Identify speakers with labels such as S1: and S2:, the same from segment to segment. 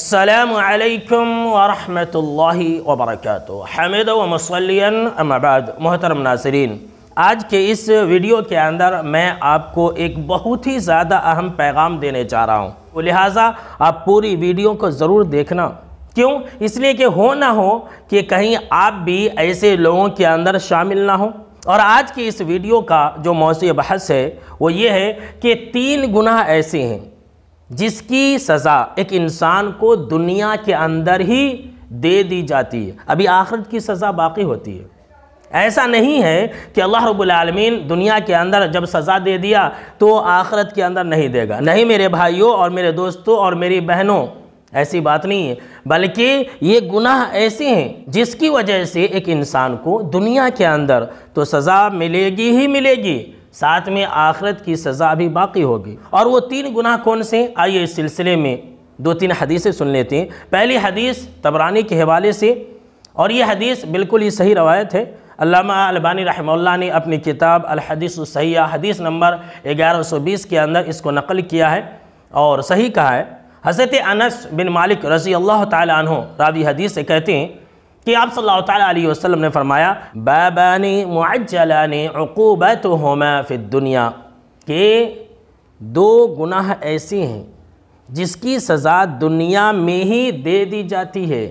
S1: الله وبركاته حمد हमिद أما بعد محترم नासरीन आज के इस वीडियो के अंदर मैं आपको एक बहुत ही ज़्यादा अहम पैगाम देने जा रहा हूँ तो लिहाजा आप पूरी वीडियो को ज़रूर देखना क्यों इसलिए कि हो ना हो कि कहीं आप भी ऐसे लोगों के अंदर शामिल ना हो और आज की इस वीडियो का जो मौसी बहस है वो ये है कि तीन गुनाह ऐसे हैं जिसकी सज़ा एक इंसान को दुनिया के अंदर ही दे दी जाती है अभी आखिरत की सज़ा बाकी होती है ऐसा नहीं है कि अल्लाह रबालमीन दुनिया के अंदर जब सज़ा दे दिया तो आखरत के अंदर नहीं देगा नहीं मेरे भाइयों और मेरे दोस्तों और मेरी बहनों ऐसी बात नहीं है बल्कि ये गुनाह ऐसे हैं जिसकी वजह से एक इंसान को दुनिया के अंदर तो सज़ा मिलेगी ही मिलेगी साथ में आखरत की सज़ा भी बाकी होगी और वो तीन गुनाह कौन से आइए इस सिलसिले में दो तीन हदीसें सुन लेते हैं पहली हदीस तबरानी के हवाले से और ये हदीस बिल्कुल ही सही रवायत है अल्लामा अलबानी रहमल्ला ने अपनी किताब अलहदीसैया हदीस नंबर 1120 के अंदर इसको नकल किया है और सही कहा है हज़रत अनस बिन मालिक रज़ी अल्लाह तु रावी हदीस से कहते हैं कि आप सल्लल्लाहु अलैहि वसल्लम ने फरमाया बाबानी मुआजलानी अकूबत होमा फिर दुनिया के दो गुनाह ऐसे हैं जिसकी सज़ा दुनिया में ही दे दी जाती है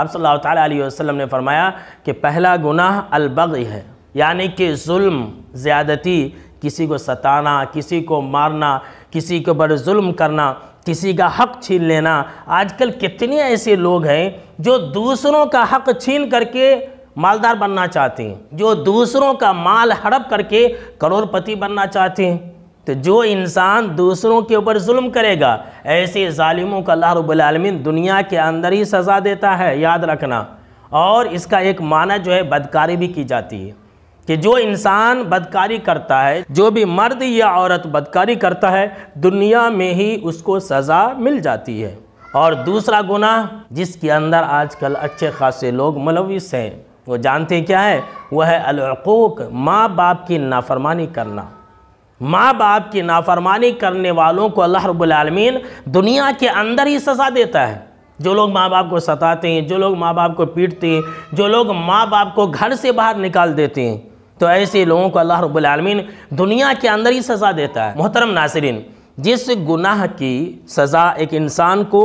S1: आप सल्लल्लाहु अलैहि वसल्लम ने फरमाया कि पहला गुनाह अलबग है यानी कि जुल्म ज़्यादती किसी को सताना किसी को मारना किसी के ऊपर जुल्म करना किसी का हक छीन लेना आजकल कितने ऐसे लोग हैं जो दूसरों का हक छीन करके मालदार बनना चाहते हैं जो दूसरों का माल हड़प करके करोड़पति बनना चाहते हैं तो जो इंसान दूसरों के ऊपर जुल्म करेगा ऐसे ालिमों का अल्लाह रबालमीन दुनिया के अंदर ही सज़ा देता है याद रखना और इसका एक माना जो है बदकारी भी की जाती है कि जो इंसान बदकारी करता है जो भी मर्द या औरत बदकारी करता है दुनिया में ही उसको सज़ा मिल जाती है और दूसरा गुनाह जिसके अंदर आजकल अच्छे खासे लोग मुलविस हैं वो जानते हैं क्या है वह है अलूक माँ बाप की नाफरमानी करना माँ बाप की नाफरमानी करने वालों को अल्लाह रबालमीन दुनिया के अंदर ही सज़ा देता है जो लोग माँ बाप को सताते हैं जो लोग माँ बाप को पीटते हैं जो लोग माँ बाप को घर से बाहर निकाल देते हैं तो ऐसे लोगों को अल्लाह रबालमीन दुनिया के अंदर ही सज़ा देता है मोहतरम नासरीन जिस गुनाह की सज़ा एक इंसान को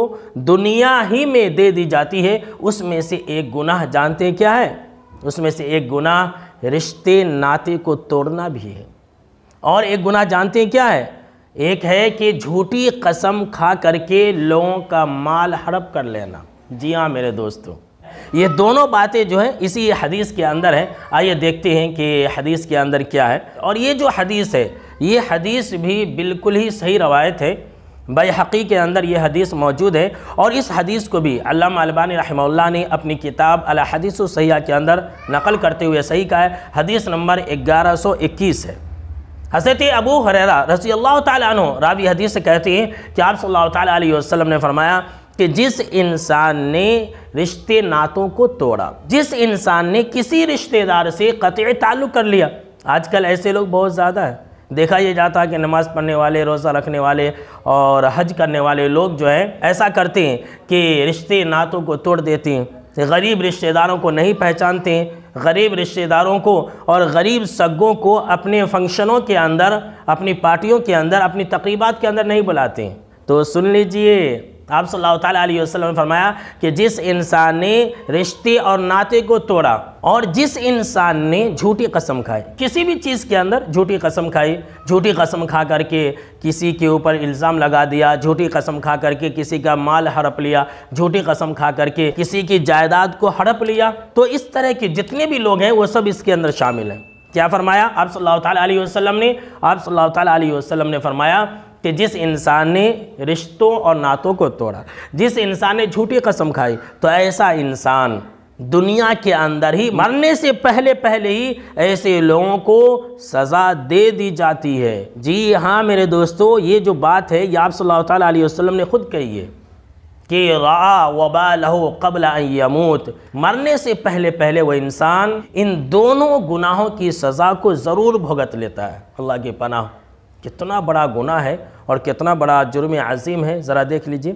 S1: दुनिया ही में दे दी जाती है उसमें से एक गुनाह जानते क्या है उसमें से एक गुनाह रिश्ते नाते को तोड़ना भी है और एक गुनाह जानते हैं क्या है एक है कि झूठी कसम खा करके लोगों का माल हड़प कर लेना जी हाँ मेरे दोस्तों ये दोनों बातें जो हैं इसी हदीस के अंदर हैं आइए देखते हैं कि हदीस के अंदर क्या है और ये जो हदीस है ये हदीस भी बिल्कुल ही सही रवायत है बैहकी के अंदर ये हदीस मौजूद है और इस हदीस को भी अल्लाम अलबानी रहमल्ला ने अपनी किताब अला हदीस सयाह के अंदर नकल करते हुए सही कहा है हदीस नंबर ग्यारह सौ इक्कीस है हसरत अबू हरेरा रसी अल्लाह तु रावी हदीस से कहती हैं कि आप सल्ला अलैहि ने फरमाया कि जिस इंसान ने रिश्ते नातों को तोड़ा जिस इंसान ने किसी रिश्तेदार से कत ताल्लुक़ कर लिया आजकल ऐसे लोग बहुत ज़्यादा हैं देखा ये जाता है कि नमाज़ पढ़ने वाले रोज़ा रखने वाले और हज करने वाले लोग जो हैं ऐसा करते हैं कि रिश्ते नातों को तोड़ देते हैं गरीब रिश्तेदारों को नहीं पहचानते गरीब रिश्तेदारों को और गरीब सगों को अपने फंक्शनों के अंदर अपनी पार्टियों के अंदर अपनी तकरीबा के अंदर नहीं बुलाते हैं तो सुन लीजिए आप सल्लल्लाहु वसल्लम ने फरमाया कि जिस इंसान ने रिश्ते और नाते को तोड़ा और जिस इंसान ने झूठी कसम खाई किसी भी चीज़ के अंदर झूठी कसम खाई झूठी कसम खा करके किसी के ऊपर इल्ज़ाम लगा दिया झूठी कसम खा करके किसी का माल हड़प लिया झूठी कसम खा करके किसी की जायदाद को हड़प लिया तो इस तरह के जितने भी लोग हैं वो सब इसके अंदर शामिल हैं क्या फरमाया आप सल्लल्लाहु अलैहि वसल्लम ने आप सल्लल्लाहु अलैहि वसल्लम ने फरमाया कि जिस इंसान ने रिश्तों और नातों को तोड़ा जिस इंसान ने झूठी कसम खाई तो ऐसा इंसान दुनिया के अंदर ही मरने से पहले पहले ही ऐसे लोगों को सज़ा दे दी जाती है जी हाँ मेरे दोस्तों ये जो बात है ये आप सल्लल्लाहु अलैहि वसल्लम ने खुद कही है कि रा वबा लहो कबल यमूत मरने से पहले पहले वह इंसान इन दोनों गुनाहों की सज़ा को ज़रूर भुगत लेता है अल्लाह की पनाह कितना बड़ा गुनाह है और कितना बड़ा जुर्म अज़ीम है ज़रा देख लीजिए